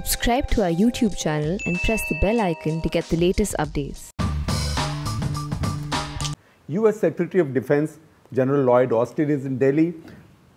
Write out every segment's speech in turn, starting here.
Subscribe to our YouTube channel and press the bell icon to get the latest updates. US Secretary of Defense General Lloyd Austin is in Delhi.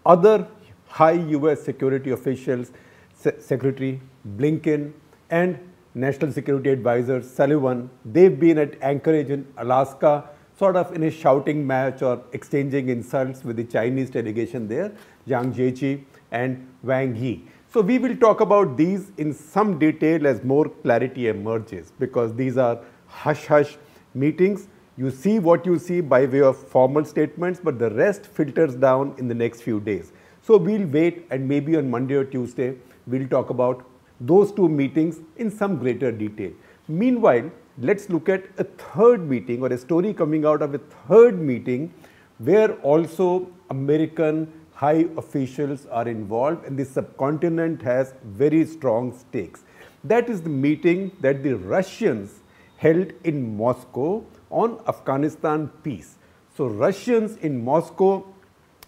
Other high US security officials, Se Secretary Blinken and National Security Advisor Sullivan, they've been at Anchorage in Alaska, sort of in a shouting match or exchanging insults with the Chinese delegation there, Zhang Jiechi and Wang Yi. So we will talk about these in some detail as more clarity emerges because these are hush-hush meetings. You see what you see by way of formal statements but the rest filters down in the next few days. So we'll wait and maybe on Monday or Tuesday we'll talk about those two meetings in some greater detail. Meanwhile, let's look at a third meeting or a story coming out of a third meeting where also American high officials are involved and the subcontinent has very strong stakes. That is the meeting that the Russians held in Moscow on Afghanistan peace. So Russians in Moscow,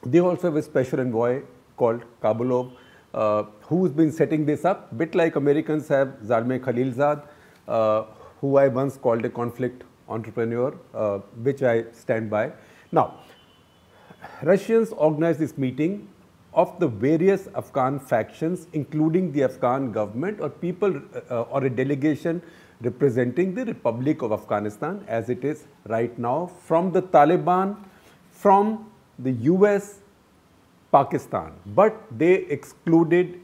they also have a special envoy called Kabulov, uh, who's been setting this up, bit like Americans have Zalmay Khalilzad, uh, who I once called a conflict entrepreneur, uh, which I stand by. Now, Russians organized this meeting of the various Afghan factions, including the Afghan government or people uh, or a delegation representing the Republic of Afghanistan as it is right now from the Taliban, from the US, Pakistan. But they excluded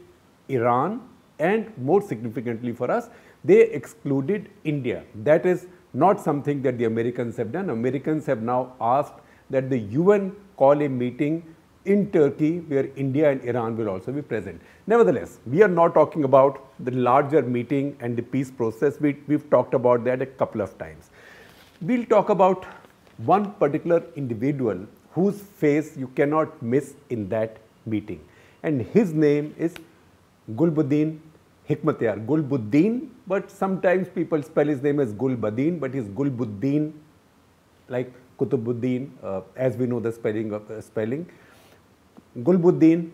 Iran and more significantly for us, they excluded India. That is not something that the Americans have done. Americans have now asked that the UN call a meeting in Turkey where India and Iran will also be present. Nevertheless, we are not talking about the larger meeting and the peace process. We, we've talked about that a couple of times. We'll talk about one particular individual whose face you cannot miss in that meeting. And his name is Gulbuddin Hikmatyar. Gulbuddin, but sometimes people spell his name as Gulbuddin, but he's Gulbuddin like Kutubuddin, uh, as we know the spelling of uh, spelling. Gulbuddin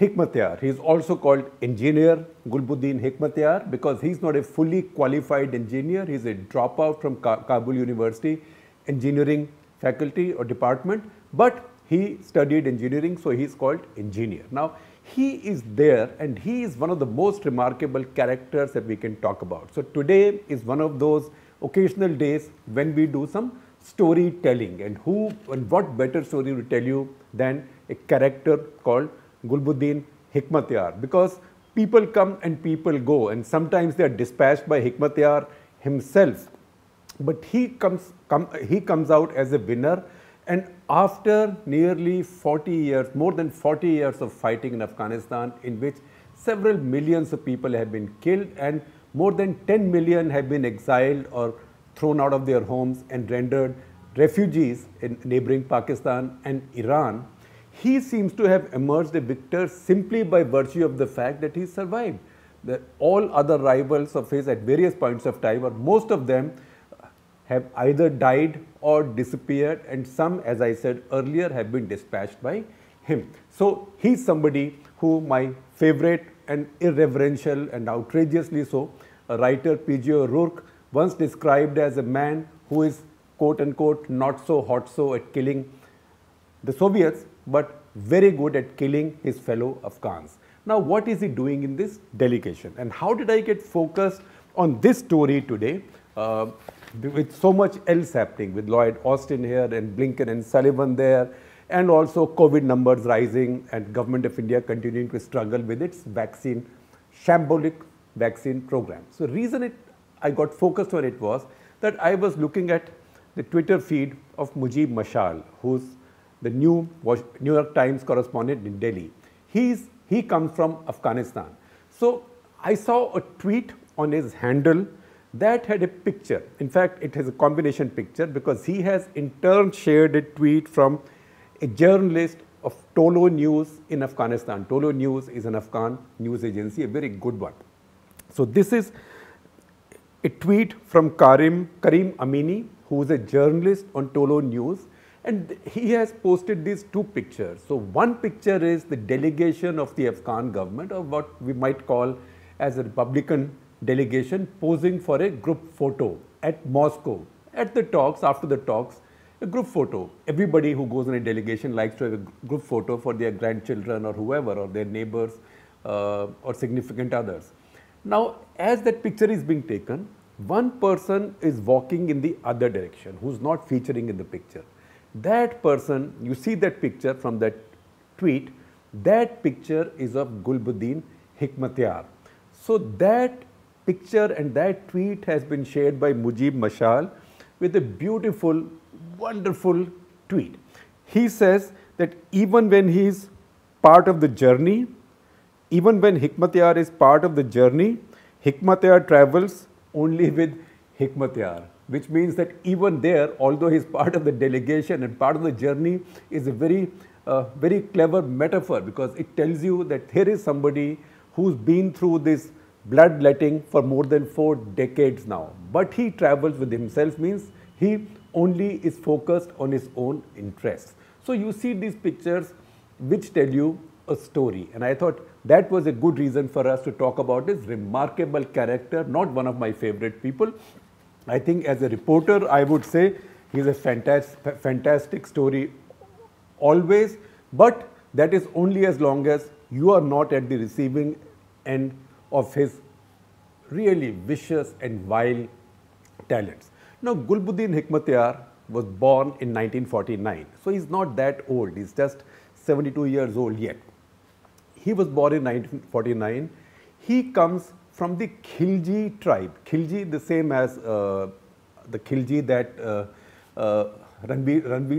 Hikmatyar, he is also called engineer Gulbuddin Hikmatyar because he is not a fully qualified engineer, he is a dropout from Ka Kabul University engineering faculty or department, but he studied engineering, so he is called engineer. Now, he is there and he is one of the most remarkable characters that we can talk about. So, today is one of those occasional days when we do some storytelling and who and what better story to tell you than a character called Gulbuddin Hikmatyar because people come and people go and sometimes they are dispatched by Hikmatyar himself but he comes come, he comes out as a winner and after nearly 40 years more than 40 years of fighting in Afghanistan in which several millions of people have been killed and more than 10 million have been exiled or thrown out of their homes and rendered refugees in neighboring Pakistan and Iran, he seems to have emerged a victor simply by virtue of the fact that he survived. The, all other rivals of his at various points of time, or most of them, have either died or disappeared, and some, as I said earlier, have been dispatched by him. So, he's somebody who my favorite and irreverential and outrageously so, writer P.G. O'Rourke once described as a man who is quote unquote not so hot so at killing the Soviets, but very good at killing his fellow Afghans. Now, what is he doing in this delegation and how did I get focused on this story today uh, with so much else happening with Lloyd Austin here and Blinken and Sullivan there and also COVID numbers rising and government of India continuing to struggle with its vaccine, shambolic vaccine program. So, reason it I got focused on it was that I was looking at the Twitter feed of Mujib Mashal, who's the new New York Times correspondent in Delhi. He's, he comes from Afghanistan. So I saw a tweet on his handle that had a picture. In fact, it has a combination picture because he has in turn shared a tweet from a journalist of Tolo News in Afghanistan. Tolo News is an Afghan news agency, a very good one. So this is a tweet from Karim, Karim Amini, who is a journalist on Tolo News, and he has posted these two pictures. So one picture is the delegation of the Afghan government, or what we might call as a Republican delegation, posing for a group photo at Moscow. At the talks, after the talks, a group photo. Everybody who goes on a delegation likes to have a group photo for their grandchildren or whoever, or their neighbors uh, or significant others. Now, as that picture is being taken, one person is walking in the other direction who's not featuring in the picture. That person, you see that picture from that tweet, that picture is of Gulbuddin Hikmatyar. So that picture and that tweet has been shared by Mujib Mashal with a beautiful, wonderful tweet. He says that even when he is part of the journey, even when Hikmatyar is part of the journey, Hikmatyar travels only with Hikmatyar, which means that even there, although he is part of the delegation and part of the journey, is a very, uh, very clever metaphor because it tells you that here is somebody who's been through this bloodletting for more than four decades now. But he travels with himself means he only is focused on his own interests. So you see these pictures which tell you a story and I thought that was a good reason for us to talk about his remarkable character, not one of my favorite people. I think as a reporter, I would say he's a fantastic, fantastic story always, but that is only as long as you are not at the receiving end of his really vicious and vile talents. Now, Gulbuddin Hikmatyar was born in 1949, so he's not that old, he's just 72 years old yet. He was born in 1949. He comes from the Khilji tribe. Khilji, the same as uh, the Khilji that uh, uh,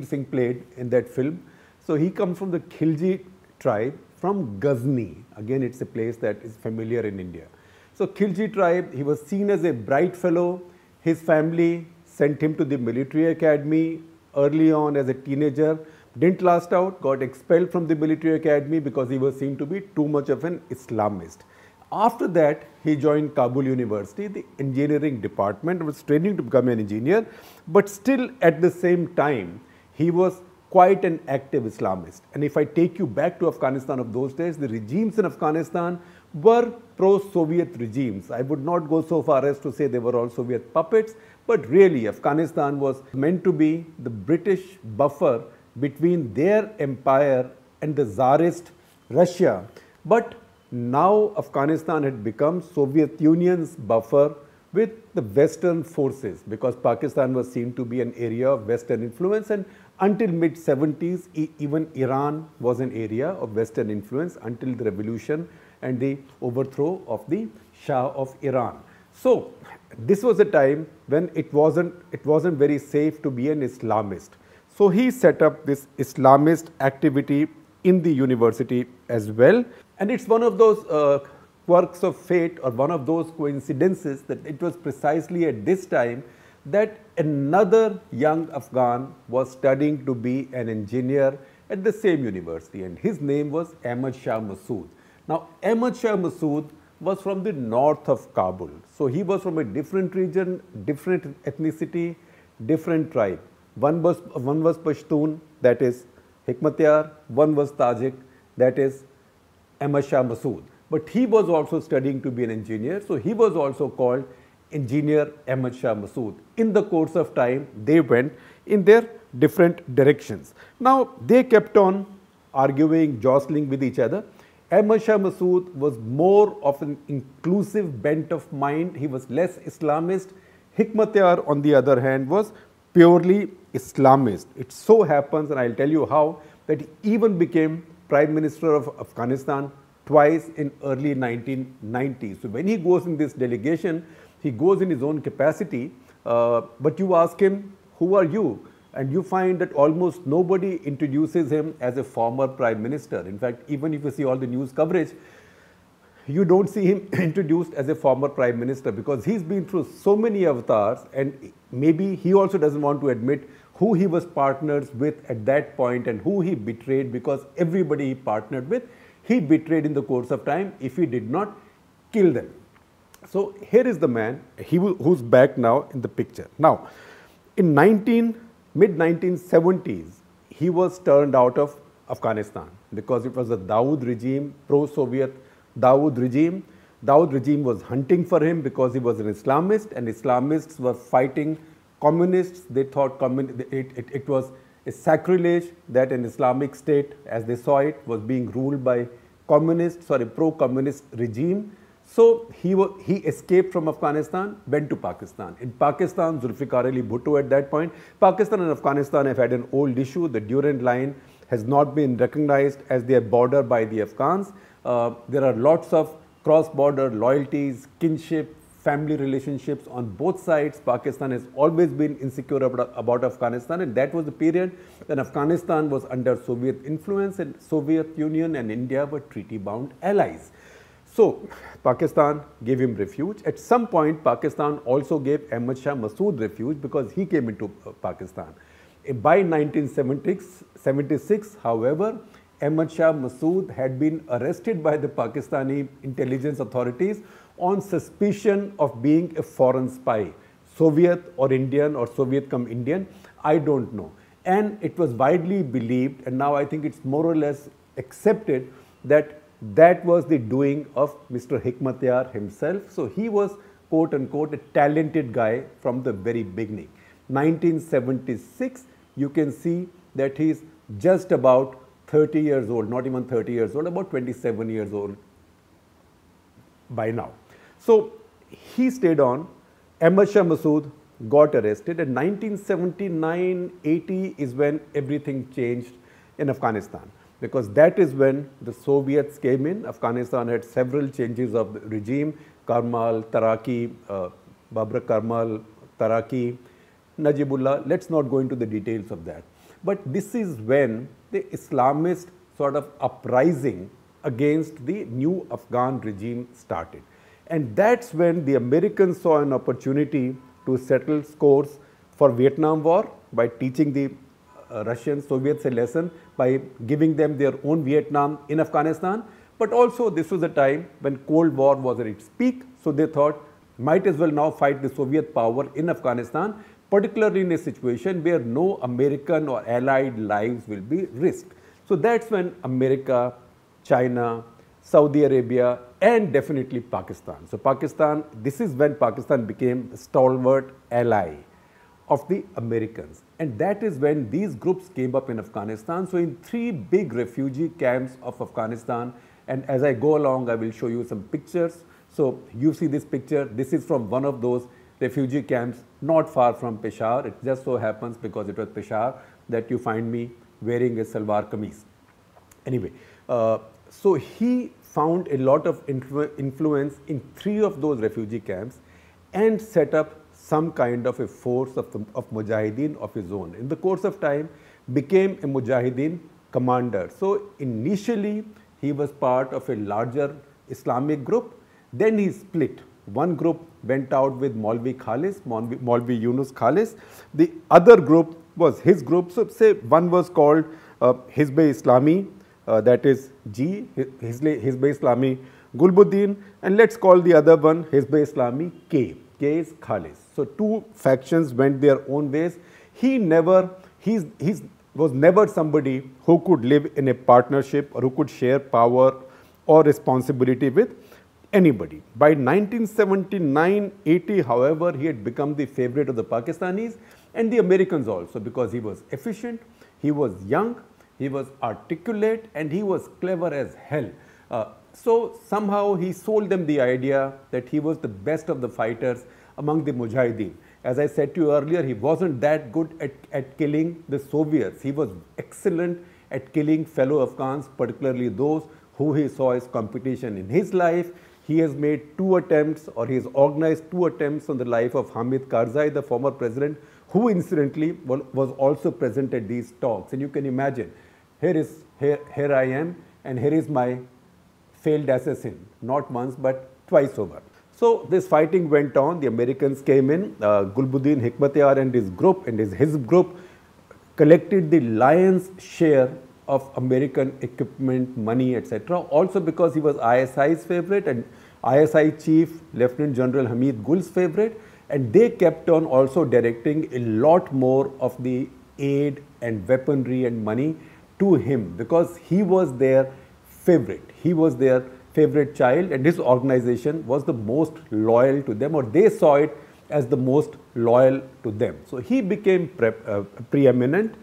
Singh played in that film. So he comes from the Khilji tribe from Ghazni. Again, it's a place that is familiar in India. So Khilji tribe, he was seen as a bright fellow. His family sent him to the military academy early on as a teenager didn't last out, got expelled from the military academy because he was seen to be too much of an Islamist. After that, he joined Kabul University, the engineering department, was training to become an engineer, but still at the same time, he was quite an active Islamist. And if I take you back to Afghanistan of those days, the regimes in Afghanistan were pro-Soviet regimes. I would not go so far as to say they were all Soviet puppets, but really Afghanistan was meant to be the British buffer between their empire and the Tsarist Russia. But now Afghanistan had become Soviet Union's buffer with the Western forces because Pakistan was seen to be an area of Western influence and until mid 70s e even Iran was an area of Western influence until the revolution and the overthrow of the Shah of Iran. So, this was a time when it wasn't, it wasn't very safe to be an Islamist. So he set up this Islamist activity in the university as well. And it's one of those uh, quirks of fate or one of those coincidences that it was precisely at this time that another young Afghan was studying to be an engineer at the same university and his name was Ahmad Shah Massoud. Now Ahmad Shah Massoud was from the north of Kabul. So he was from a different region, different ethnicity, different tribe. One was, one was Pashtun, that is Hikmatyar, one was Tajik, that is Ahmad Shah Masood. But he was also studying to be an engineer, so he was also called engineer Ahmad Shah Masood. In the course of time, they went in their different directions. Now, they kept on arguing, jostling with each other. Ahmad Shah Masood was more of an inclusive bent of mind. He was less Islamist. Hikmatyar, on the other hand, was purely Islamist. It so happens, and I'll tell you how, that he even became Prime Minister of Afghanistan twice in early 1990s. So when he goes in this delegation, he goes in his own capacity, uh, but you ask him, who are you? And you find that almost nobody introduces him as a former prime minister. In fact, even if you see all the news coverage, you don't see him introduced as a former prime minister because he's been through so many avatars and maybe he also doesn't want to admit who he was partners with at that point and who he betrayed because everybody he partnered with, he betrayed in the course of time if he did not kill them. So here is the man who's back now in the picture. Now, in 19, mid-1970s, he was turned out of Afghanistan because it was a Daoud regime, pro-Soviet Dawood regime. Dawood regime was hunting for him because he was an Islamist and Islamists were fighting communists. They thought it, it, it was a sacrilege that an Islamic state, as they saw it, was being ruled by communists or a pro-communist regime. So he, he escaped from Afghanistan, went to Pakistan. In Pakistan, Zulfikar Ali Bhutto at that point, Pakistan and Afghanistan have had an old issue. The Durand Line has not been recognized as their border by the Afghans. Uh, there are lots of cross-border loyalties, kinship, family relationships on both sides. Pakistan has always been insecure about, about, Afghanistan and that was the period when Afghanistan was under Soviet influence and Soviet Union and India were treaty-bound allies. So, Pakistan gave him refuge. At some point, Pakistan also gave Ahmad Shah Massoud refuge because he came into uh, Pakistan. By 1976, however, Ahmad Shah Massoud had been arrested by the Pakistani intelligence authorities on suspicion of being a foreign spy, Soviet or Indian or Soviet come Indian, I don't know. And it was widely believed, and now I think it's more or less accepted that that was the doing of Mr. Hikmatyar himself. So he was quote unquote a talented guy from the very beginning. 1976, you can see that he's just about 30 years old, not even 30 years old, about 27 years old by now. So he stayed on. Ahmad Shah Massoud got arrested and 1979-80 is when everything changed in Afghanistan because that is when the Soviets came in. Afghanistan had several changes of the regime, Karmal, Taraki, uh, Babra Karmal, Taraki, Najibullah. Let's not go into the details of that. But this is when the Islamist sort of uprising against the new Afghan regime started. And that's when the Americans saw an opportunity to settle scores for Vietnam War by teaching the uh, Russian Soviets a lesson by giving them their own Vietnam in Afghanistan. But also this was a time when Cold War was at its peak. So they thought might as well now fight the Soviet power in Afghanistan particularly in a situation where no American or allied lives will be risked. So that's when America, China, Saudi Arabia and definitely Pakistan. So Pakistan, this is when Pakistan became stalwart ally of the Americans. And that is when these groups came up in Afghanistan. So in three big refugee camps of Afghanistan, and as I go along, I will show you some pictures. So you see this picture, this is from one of those refugee camps not far from Peshawar. It just so happens because it was Peshawar that you find me wearing a salwar kameez. Anyway, uh, so he found a lot of influ influence in three of those refugee camps and set up some kind of a force of, the, of mujahideen of his own. In the course of time, became a mujahideen commander. So initially, he was part of a larger Islamic group. Then he split one group went out with Maulvi Khalis, Maulvi, Yunus Khalis. The other group was his group. So, say one was called uh, Hizbe Islami, uh, that is G, Hizbe, Hizbe Islami Gulbuddin, and let's call the other one Hizbe Islami K. K is Khalis. So, two factions went their own ways. He never, he's, he's, was never somebody who could live in a partnership or who could share power or responsibility with anybody. By 1979-80, however, he had become the favorite of the Pakistanis and the Americans also because he was efficient, he was young, he was articulate and he was clever as hell. Uh, so somehow he sold them the idea that he was the best of the fighters among the Mujahideen. As I said to you earlier, he wasn't that good at, at killing the Soviets. He was excellent at killing fellow Afghans, particularly those who he saw as competition in his life. He has made two attempts or he has organized two attempts on the life of Hamid Karzai, the former president, who incidentally was also present at these talks. And you can imagine, here, is, here, here I am and here is my failed assassin, not once but twice over. So this fighting went on, the Americans came in, uh, Gulbuddin Hikmatyar and his group and his Hizb group collected the lion's share of American equipment, money, etc. Also because he was ISI's favorite and ISI chief Lieutenant General Hamid Gul's favorite and they kept on also directing a lot more of the aid and weaponry and money to him because he was their favorite. He was their favorite child and his organization was the most loyal to them or they saw it as the most loyal to them. So he became pre uh, preeminent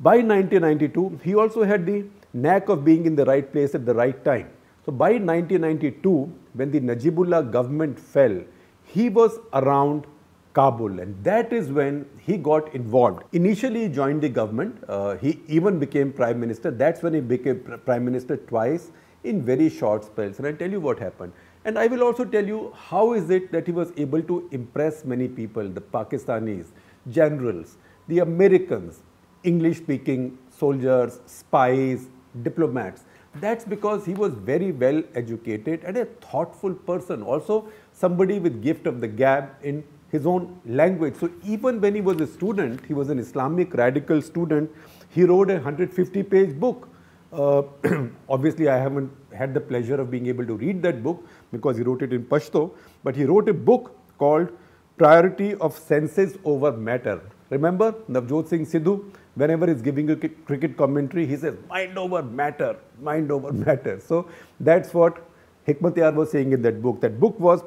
by 1992, he also had the knack of being in the right place at the right time. So by 1992, when the Najibullah government fell, he was around Kabul and that is when he got involved. Initially he joined the government, uh, he even became prime minister. That's when he became prime minister twice in very short spells and I'll tell you what happened. And I will also tell you how is it that he was able to impress many people, the Pakistanis, generals, the Americans, English speaking soldiers, spies, diplomats. That's because he was very well educated and a thoughtful person. Also, somebody with gift of the gab in his own language. So even when he was a student, he was an Islamic radical student, he wrote a 150 page book. Uh, obviously, I haven't had the pleasure of being able to read that book because he wrote it in Pashto, but he wrote a book called Priority of Senses Over Matter. Remember Navjot Singh Sidhu, whenever he's giving a cricket commentary, he says, mind over matter, mind over matter. So that's what Hikmatyar was saying in that book. That book was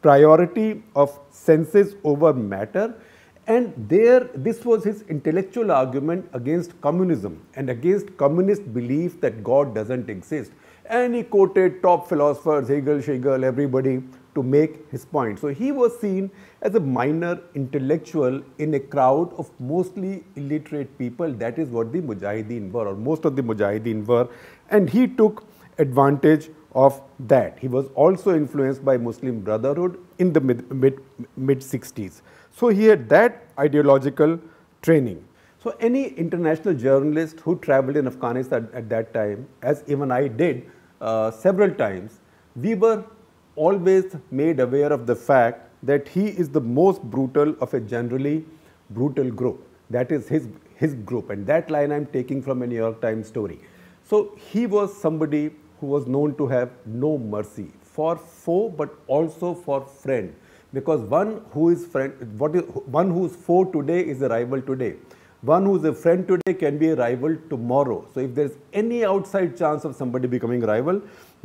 priority of senses over matter. And there, this was his intellectual argument against communism and against communist belief that God doesn't exist. And he quoted top philosophers, Hegel, Schlegel, everybody to make his point. So he was seen as a minor intellectual in a crowd of mostly illiterate people. That is what the Mujahideen were or most of the Mujahideen were and he took advantage of that. He was also influenced by Muslim Brotherhood in the mid, mid, mid 60s. So he had that ideological training. So any international journalist who traveled in Afghanistan at, at that time, as even I did uh, several times, we were always made aware of the fact that he is the most brutal of a generally brutal group. That is his, his group and that line I am taking from a New York Times story. So he was somebody who was known to have no mercy for foe but also for friend because one who is friend, what is, one who is foe today is a rival today. One who is a friend today can be a rival tomorrow. So if there is any outside chance of somebody becoming rival,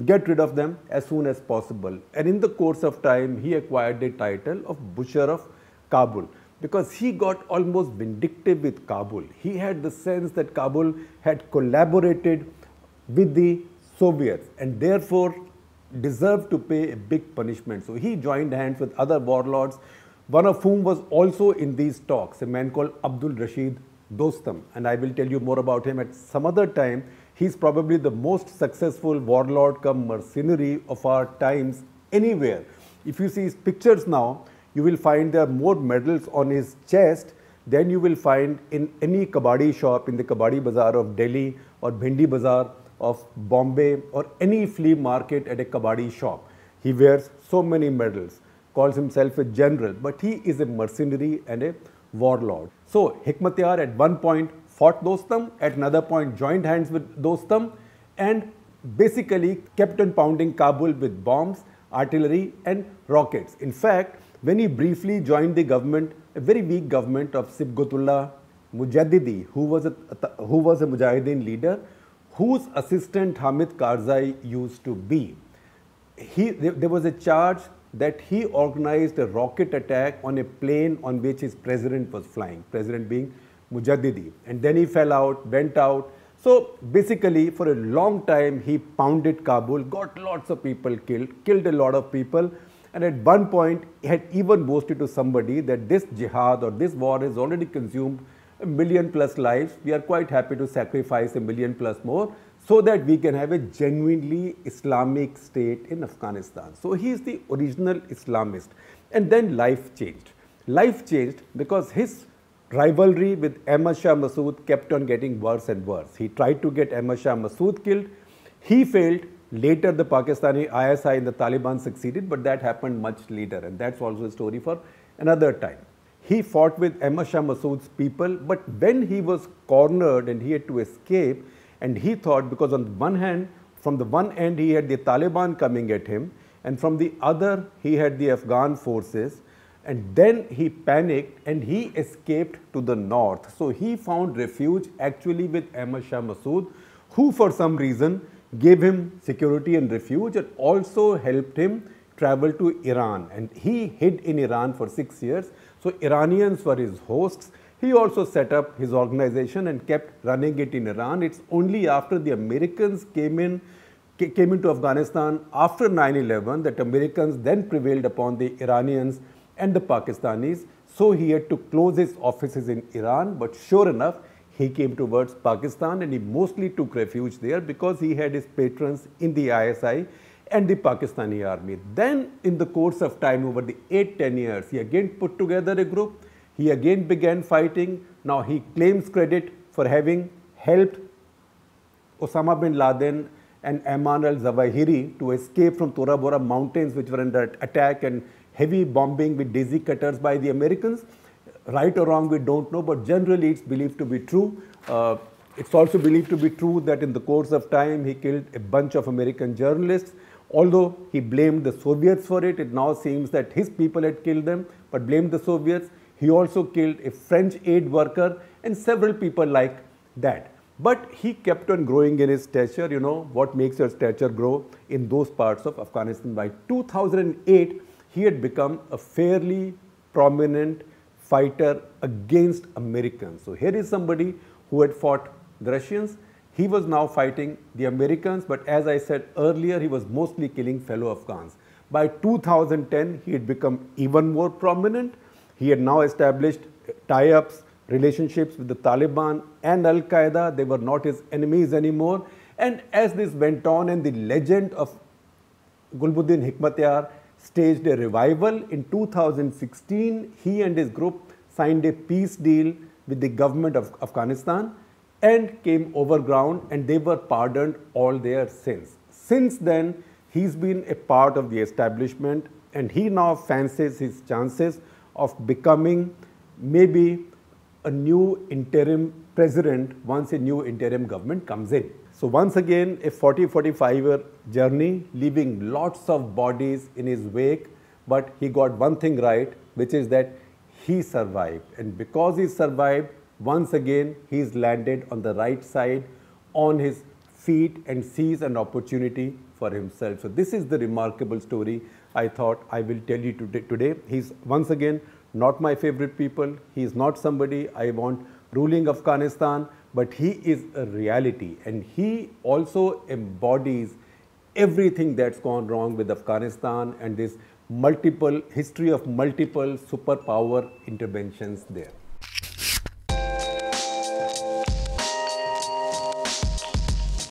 get rid of them as soon as possible. And in the course of time, he acquired the title of Butcher of Kabul because he got almost vindictive with Kabul. He had the sense that Kabul had collaborated with the Soviets and therefore deserved to pay a big punishment. So he joined hands with other warlords, one of whom was also in these talks, a man called Abdul Rashid Dostum. And I will tell you more about him at some other time. He's probably the most successful warlord come mercenary of our times anywhere. If you see his pictures now, you will find there are more medals on his chest than you will find in any kabadi shop in the kabadi bazaar of Delhi or Bhindi bazaar of Bombay or any flea market at a kabadi shop. He wears so many medals, calls himself a general, but he is a mercenary and a warlord. So Hikmatyar at one point fought Dostum, at another point joined hands with Dostum and basically kept on pounding Kabul with bombs, artillery and rockets. In fact, when he briefly joined the government, a very weak government of Sibgotullah Mujaddidi, who was a, who was a Mujahideen leader, whose assistant Hamid Karzai used to be. He, there was a charge that he organized a rocket attack on a plane on which his president was flying, president being Mujaddidi. And then he fell out, went out. So basically, for a long time, he pounded Kabul, got lots of people killed, killed a lot of people. And at one point, he had even boasted to somebody that this jihad or this war has already consumed a million plus lives. We are quite happy to sacrifice a million plus more so that we can have a genuinely Islamic state in Afghanistan. So he is the original Islamist. And then life changed. Life changed because his rivalry with Ahmad Shah Massoud kept on getting worse and worse. He tried to get Ahmad Shah Massoud killed. He failed. Later, the Pakistani ISI and the Taliban succeeded, but that happened much later, and that's also a story for another time. He fought with Ahmad Shah Massoud's people, but when he was cornered and he had to escape, and he thought because on one hand, from the one end he had the Taliban coming at him, and from the other he had the Afghan forces, and then he panicked and he escaped to the north. So he found refuge actually with Ahmad Shah Massoud who for some reason gave him security and refuge and also helped him travel to Iran and he hid in Iran for 6 years. So Iranians were his hosts. He also set up his organization and kept running it in Iran. It's only after the Americans came in came into Afghanistan after 9-11 that Americans then prevailed upon the Iranians and the Pakistanis. So he had to close his offices in Iran, but sure enough, he came towards Pakistan and he mostly took refuge there because he had his patrons in the ISI and the Pakistani army. Then in the course of time over the 8-10 years, he again put together a group. He again began fighting. Now he claims credit for having helped Osama bin Laden and Ayman al-Zawahiri to escape from Tora Bora mountains which were under attack and heavy bombing with daisy cutters by the Americans. Right or wrong, we don't know, but generally it's believed to be true. Uh, it's also believed to be true that in the course of time he killed a bunch of American journalists. Although he blamed the Soviets for it, it now seems that his people had killed them, but blamed the Soviets. He also killed a French aid worker and several people like that. But he kept on growing in his stature, you know, what makes your stature grow in those parts of Afghanistan. By 2008, he had become a fairly prominent fighter against Americans. So here is somebody who had fought the Russians. He was now fighting the Americans, but as I said earlier, he was mostly killing fellow Afghans. By 2010, he had become even more prominent. He had now established tie-ups, relationships with the Taliban and Al-Qaeda. They were not his enemies anymore. And as this went on and the legend of Gulbuddin Hikmatyar staged a revival. In 2016, he and his group signed a peace deal with the government of Afghanistan and came over ground and they were pardoned all their sins. Since then, he's been a part of the establishment and he now fancies his chances of becoming maybe a new interim president once a new interim government comes in. So once again, a 40-45 year journey, leaving lots of bodies in his wake, but he got one thing right, which is that he survived. And because he survived, once again, he's landed on the right side, on his feet and sees an opportunity for himself. So this is the remarkable story I thought I will tell you today. He's once again not my favorite people. He's not somebody I want ruling Afghanistan, but he is a reality and he also embodies everything that's gone wrong with Afghanistan and this multiple history of multiple superpower interventions there.